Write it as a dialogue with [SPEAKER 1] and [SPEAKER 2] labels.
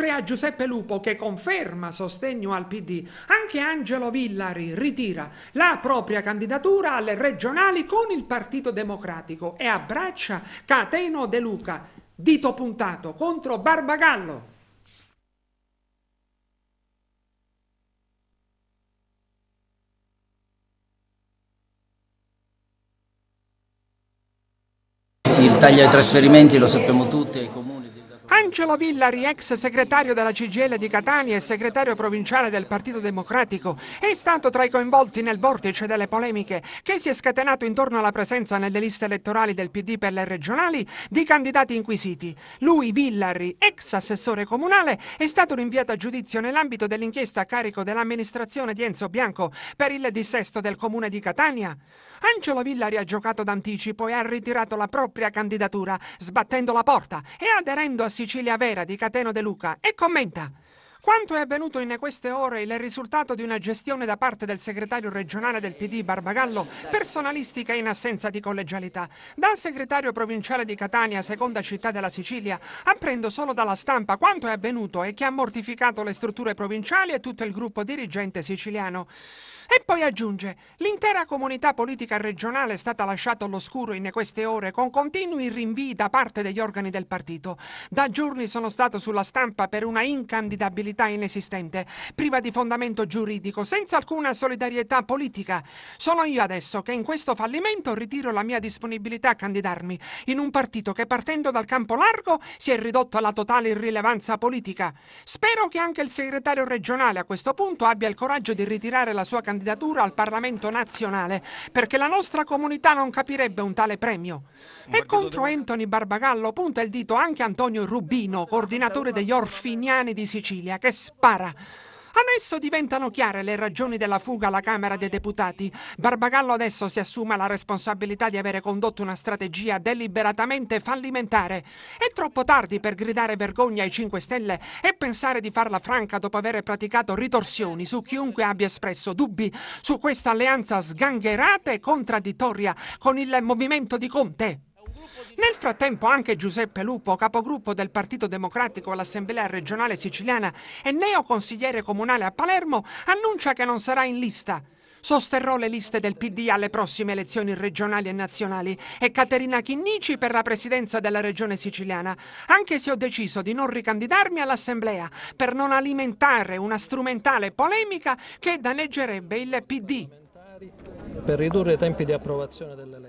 [SPEAKER 1] Oltre a Giuseppe Lupo che conferma sostegno al PD, anche Angelo Villari ritira la propria candidatura alle regionali con il Partito Democratico e abbraccia Cateno De Luca, dito puntato contro Barbagallo. Il taglio ai trasferimenti lo sappiamo tutti, Angelo Villari, ex segretario della CGL di Catania e segretario provinciale del Partito Democratico, è stato tra i coinvolti nel vortice delle polemiche che si è scatenato intorno alla presenza nelle liste elettorali del PD per le regionali di candidati inquisiti. Lui, Villari, ex assessore comunale, è stato rinviato a giudizio nell'ambito dell'inchiesta a carico dell'amministrazione di Enzo Bianco per il dissesto del comune di Catania. Angelo Villari ha giocato d'anticipo e ha ritirato la propria candidatura, sbattendo la porta e aderendo a Sicilia Vera di Cateno De Luca e commenta quanto è avvenuto in queste ore il risultato di una gestione da parte del segretario regionale del PD Barbagallo personalistica in assenza di collegialità? Dal segretario provinciale di Catania, seconda città della Sicilia, apprendo solo dalla stampa quanto è avvenuto e che ha mortificato le strutture provinciali e tutto il gruppo dirigente siciliano. E poi aggiunge, l'intera comunità politica regionale è stata lasciata all'oscuro in queste ore con continui rinvii da parte degli organi del partito. Da giorni sono stato sulla stampa per una incandidabilità città inesistente, priva di fondamento giuridico, senza alcuna solidarietà politica. Sono io adesso che in questo fallimento ritiro la mia disponibilità a candidarmi in un partito che partendo dal campo largo si è ridotto alla totale irrilevanza politica. Spero che anche il segretario regionale a questo punto abbia il coraggio di ritirare la sua candidatura al Parlamento nazionale, perché la nostra comunità non capirebbe un tale premio. Un e contro deve... Anthony Barbagallo punta il dito anche Antonio Rubino, coordinatore degli Orfiniani di Sicilia, che e spara. Adesso diventano chiare le ragioni della fuga alla Camera dei Deputati. Barbagallo adesso si assuma la responsabilità di avere condotto una strategia deliberatamente fallimentare. È troppo tardi per gridare vergogna ai 5 Stelle e pensare di farla franca dopo aver praticato ritorsioni su chiunque abbia espresso dubbi su questa alleanza sgangherata e contraddittoria con il movimento di Conte. Nel frattempo anche Giuseppe Lupo, capogruppo del Partito Democratico all'Assemblea regionale siciliana e neoconsigliere comunale a Palermo, annuncia che non sarà in lista. Sosterrò le liste del PD alle prossime elezioni regionali e nazionali e Caterina Chinnici per la presidenza della regione siciliana, anche se ho deciso di non ricandidarmi all'Assemblea per non alimentare una strumentale polemica che danneggerebbe il PD. Per ridurre i tempi di approvazione delle leggi.